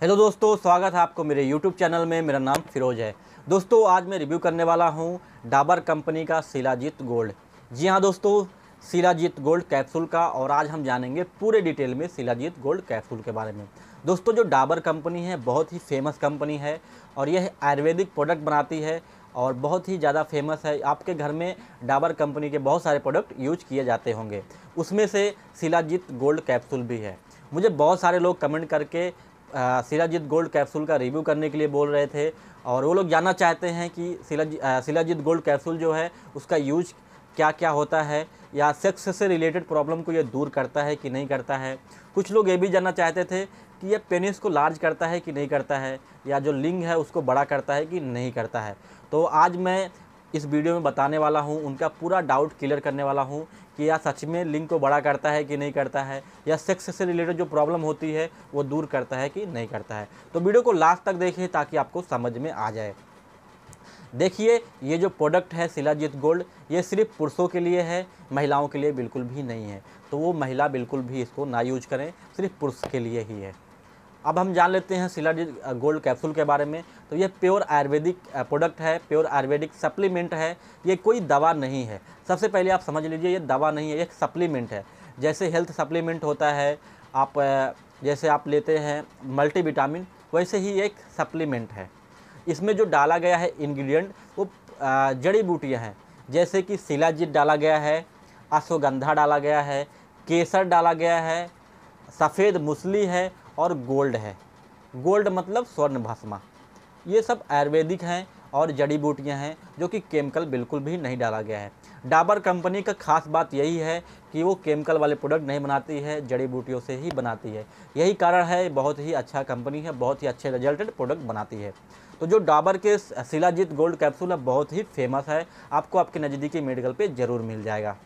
hello दोस्तों स्वागत है आपको मेरे यूट्यूब चैनल में मेरा नाम फिरोज है दोस्तों आज मैं रिव्यू करने वाला हूं डाबर कंपनी का शिलाजीत गोल्ड जी हाँ दोस्तों शिलाजीत गोल्ड कैप्सूल का और आज हम जानेंगे पूरे डिटेल में शिलाजीत गोल्ड कैप्सूल के बारे में दोस्तों जो डाबर कंपनी है बहुत ही फेमस कंपनी है और यह आयुर्वेदिक प्रोडक्ट बनाती है और बहुत ही ज़्यादा फेमस है आपके घर में डाबर कंपनी के बहुत सारे प्रोडक्ट यूज किए जाते होंगे उसमें से शिलाजीत गोल्ड कैप्सूल भी है मुझे बहुत सारे लोग कमेंट करके सिराजीत गोल्ड कैप्सूल का रिव्यू करने के लिए बोल रहे थे और वो लोग जानना चाहते हैं कि सिराजीत सिलाजीत गोल्ड कैप्सूल जो है उसका यूज क्या क्या होता है या सेक्स से रिलेटेड प्रॉब्लम को ये दूर करता है कि नहीं करता है कुछ लोग ये भी जानना चाहते थे कि यह पेनिस को लार्ज करता है कि नहीं करता है या जो लिंग है उसको बड़ा करता है कि नहीं करता है तो आज मैं इस वीडियो में बताने वाला हूँ उनका पूरा डाउट क्लियर करने वाला हूँ कि यह सच में लिंग को बड़ा करता है कि नहीं करता है या सेक्स से रिलेटेड जो प्रॉब्लम होती है वो दूर करता है कि नहीं करता है तो वीडियो को लास्ट तक देखिए ताकि आपको समझ में आ जाए देखिए ये जो प्रोडक्ट है शिलाजीत गोल्ड ये सिर्फ पुरुषों के लिए है महिलाओं के लिए बिल्कुल भी नहीं है तो वो महिला बिल्कुल भी इसको ना यूज करें सिर्फ पुरुष के लिए ही है अब हम जान लेते हैं सिलाडी गोल्ड कैप्सूल के बारे में तो ये प्योर आयुर्वेदिक प्रोडक्ट है प्योर आयुर्वेदिक सप्लीमेंट है ये कोई दवा नहीं है सबसे पहले आप समझ लीजिए ये दवा नहीं है ये सप्लीमेंट है जैसे हेल्थ सप्लीमेंट होता है आप जैसे आप लेते हैं मल्टीविटामिन वैसे ही एक सप्लीमेंट है इसमें जो डाला गया है इन्ग्रीडियंट वो जड़ी बूटियाँ हैं जैसे कि शिलाजीत डाला गया है अश्वगंधा डाला गया है केसर डाला गया है सफ़ेद मुसली है और गोल्ड है गोल्ड मतलब स्वर्ण भस्मा ये सब आयुर्वेदिक हैं और जड़ी बूटियां हैं जो कि केमिकल बिल्कुल भी नहीं डाला गया है डाबर कंपनी का खास बात यही है कि वो केमिकल वाले प्रोडक्ट नहीं बनाती है जड़ी बूटियों से ही बनाती है यही कारण है बहुत ही अच्छा कंपनी है बहुत ही अच्छे रिजल्टेड प्रोडक्ट बनाती है तो जो डाबर के शिलाजीत गोल्ड कैप्सूल है बहुत ही फेमस है आपको आपके नज़दीकी मेडिकल पर ज़रूर मिल जाएगा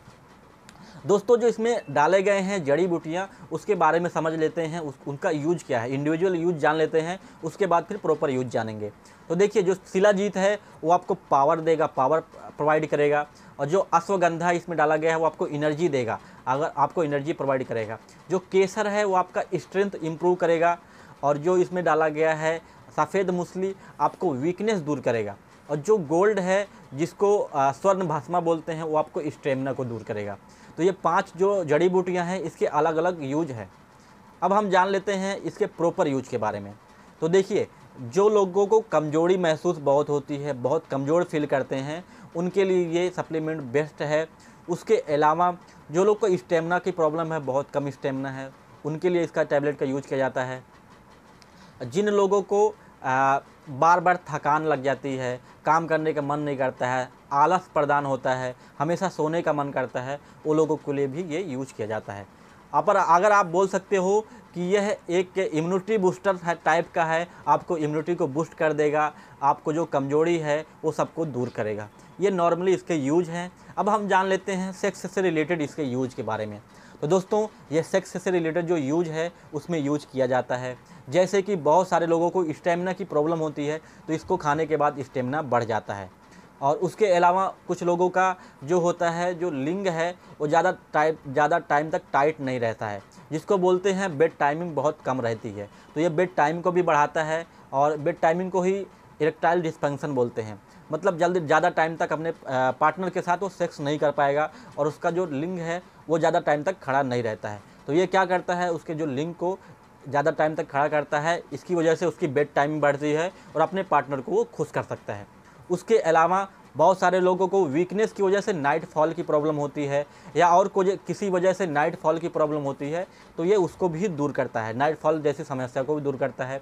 दोस्तों जो इसमें डाले गए हैं जड़ी बूटियाँ उसके बारे में समझ लेते हैं उस, उनका यूज क्या है इंडिविजुअल यूज जान लेते हैं उसके बाद फिर प्रॉपर यूज जानेंगे तो देखिए जो शिलाजीत है वो आपको पावर देगा पावर प्रोवाइड करेगा और जो अश्वगंधा इसमें डाला गया है वो आपको एनर्जी देगा अगर आपको एनर्जी प्रोवाइड करेगा जो केसर है वो आपका स्ट्रेंथ इम्प्रूव करेगा और जो इसमें डाला गया है सफ़ेद मुसली आपको वीकनेस दूर करेगा और जो गोल्ड है जिसको स्वर्ण भस्मा बोलते हैं वो आपको स्टेमिना को दूर करेगा तो ये पांच जो जड़ी बूटियां हैं इसके अलग अलग यूज है अब हम जान लेते हैं इसके प्रॉपर यूज के बारे में तो देखिए जो लोगों को कमजोरी महसूस बहुत होती है बहुत कमज़ोर फील करते हैं उनके लिए ये सप्लीमेंट बेस्ट है उसके अलावा जो लोग को स्टेमिना की प्रॉब्लम है बहुत कम स्टेमिना है उनके लिए इसका टैबलेट का यूज किया जाता है जिन लोगों को बार बार थकान लग जाती है काम करने का मन नहीं करता है आलस प्रदान होता है हमेशा सोने का मन करता है वो लोगों के लिए भी ये यूज़ किया जाता है अपर अगर आप बोल सकते हो कि यह एक इम्यूनिटी बूस्टर है टाइप का है आपको इम्यूनिटी को बूस्ट कर देगा आपको जो कमजोरी है वो सबको दूर करेगा ये नॉर्मली इसके यूज हैं अब हम जान लेते हैं सेक्स से रिलेटेड इसके यूज के बारे में तो दोस्तों ये सेक्स से रिलेटेड जो यूज है उसमें यूज किया जाता है जैसे कि बहुत सारे लोगों को स्टेमिना की प्रॉब्लम होती है तो इसको खाने के बाद स्टेमिना बढ़ जाता है और उसके अलावा कुछ लोगों का जो होता है जो लिंग है वो ज़्यादा टाइप ज़्यादा टाइम तक टाइट नहीं रहता है जिसको बोलते हैं बेड टाइमिंग बहुत कम रहती है तो ये बेड टाइम को भी बढ़ाता है और बेड टाइमिंग को ही इरेक्टाइल डिस्फंक्शन बोलते हैं मतलब जल्दी ज़्यादा टाइम तक अपने पार्टनर के साथ वो सेक्स नहीं कर पाएगा और उसका जो लिंग है वो ज़्यादा टाइम तक खड़ा नहीं रहता है तो ये क्या करता है उसके जो लिंग को ज़्यादा टाइम तक खड़ा करता है इसकी वजह से उसकी बेड टाइमिंग बढ़ती है और अपने पार्टनर को वो खुश कर सकता है उसके अलावा बहुत सारे लोगों को वीकनेस की वजह से नाइट फॉल की प्रॉब्लम होती है या और कोई किसी वजह से नाइट फॉल की प्रॉब्लम होती है तो ये उसको भी दूर करता है नाइट फॉल जैसी समस्या को भी दूर करता है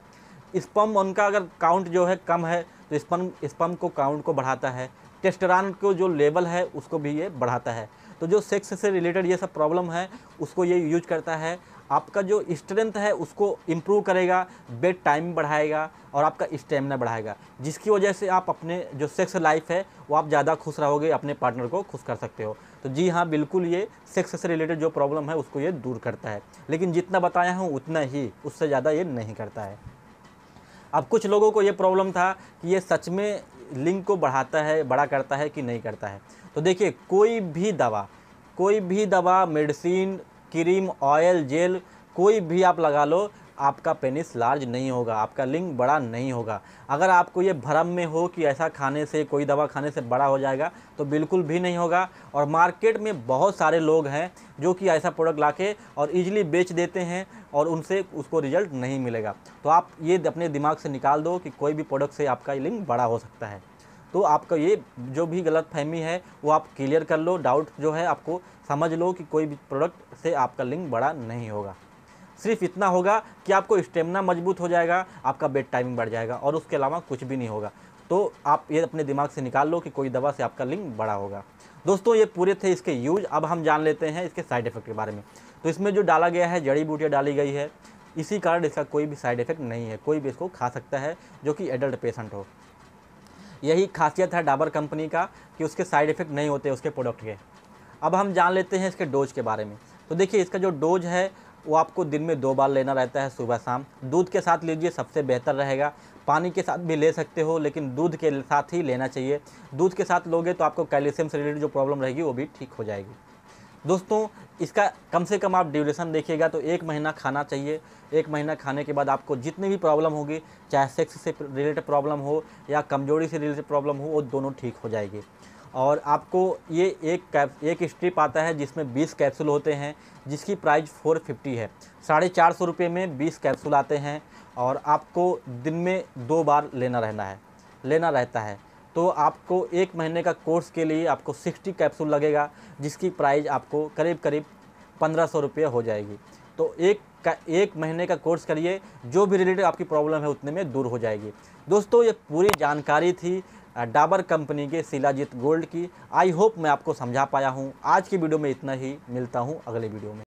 स्पम उनका अगर काउंट जो है कम है तो स्पम स्पम को काउंट को बढ़ाता है टेस्टरान को जो लेवल है उसको भी ये बढ़ाता है तो जो सेक्स से रिलेटेड ये सब प्रॉब्लम है उसको ये यूज करता है आपका जो स्ट्रेंथ है उसको इम्प्रूव करेगा बेड टाइम बढ़ाएगा और आपका स्टेमिना बढ़ाएगा जिसकी वजह से आप अपने जो सेक्स लाइफ है वो आप ज़्यादा खुश रहोगे अपने पार्टनर को खुश कर सकते हो तो जी हाँ बिल्कुल ये सेक्स से रिलेटेड जो प्रॉब्लम है उसको ये दूर करता है लेकिन जितना बताया हूँ उतना ही उससे ज़्यादा ये नहीं करता है अब कुछ लोगों को ये प्रॉब्लम था कि ये सच में लिंग को बढ़ाता है बड़ा करता है कि नहीं करता है तो देखिए कोई भी दवा कोई भी दवा मेडिसिन क्रीम ऑयल जेल कोई भी आप लगा लो आपका पेनिस लार्ज नहीं होगा आपका लिंग बड़ा नहीं होगा अगर आपको ये भ्रम में हो कि ऐसा खाने से कोई दवा खाने से बड़ा हो जाएगा तो बिल्कुल भी नहीं होगा और मार्केट में बहुत सारे लोग हैं जो कि ऐसा प्रोडक्ट ला के और ईजिली बेच देते हैं और उनसे उसको रिजल्ट नहीं मिलेगा तो आप ये अपने दिमाग से निकाल दो कि कोई भी प्रोडक्ट से आपका लिंग बड़ा हो सकता है तो आपका ये जो भी गलत फहमी है वो आप क्लियर कर लो डाउट जो है आपको समझ लो कि कोई भी प्रोडक्ट से आपका लिंक बड़ा नहीं होगा सिर्फ इतना होगा कि आपको स्टेमिना मजबूत हो जाएगा आपका बेड टाइमिंग बढ़ जाएगा और उसके अलावा कुछ भी नहीं होगा तो आप ये अपने दिमाग से निकाल लो कि कोई दवा से आपका लिंग बड़ा होगा दोस्तों ये पूरे थे इसके यूज अब हम जान लेते हैं इसके साइड इफेक्ट के बारे में तो इसमें जो डाला गया है जड़ी बूटियाँ डाली गई है इसी कारण इसका कोई भी साइड इफेक्ट नहीं है कोई भी इसको खा सकता है जो कि एडल्ट पेशेंट हो यही खासियत है डाबर कंपनी का कि उसके साइड इफेक्ट नहीं होते उसके प्रोडक्ट के अब हम जान लेते हैं इसके डोज के बारे में तो देखिए इसका जो डोज है वो आपको दिन में दो बार लेना रहता है सुबह शाम दूध के साथ लीजिए सबसे बेहतर रहेगा पानी के साथ भी ले सकते हो लेकिन दूध के साथ ही लेना चाहिए दूध के साथ लोगे तो आपको कैल्शियम से रिलेटेड जो प्रॉब्लम रहेगी वो भी ठीक हो जाएगी दोस्तों इसका कम से कम आप ड्यूरेशन देखिएगा तो एक महीना खाना चाहिए एक महीना खाने के बाद आपको जितनी भी प्रॉब्लम होगी चाहे सेक्स से रिलेटेड प्रॉब्लम हो या कमजोरी से रिलेटेड प्रॉब्लम हो वो दोनों ठीक हो जाएगी और आपको ये एक कैप एक स्ट्रिप आता है जिसमें 20 कैप्सूल होते हैं जिसकी प्राइस 450 है साढ़े चार सौ रुपये में 20 कैप्सूल आते हैं और आपको दिन में दो बार लेना रहना है लेना रहता है तो आपको एक महीने का कोर्स के लिए आपको 60 कैप्सूल लगेगा जिसकी प्राइस आपको करीब करीब पंद्रह सौ रुपये हो जाएगी तो एक का एक महीने का कोर्स करिए जो भी रिलेटेड आपकी प्रॉब्लम है उतने में दूर हो जाएगी दोस्तों ये पूरी जानकारी थी डाबर कंपनी के शिलाजीत गोल्ड की आई होप मैं आपको समझा पाया हूँ आज की वीडियो में इतना ही मिलता हूँ अगले वीडियो में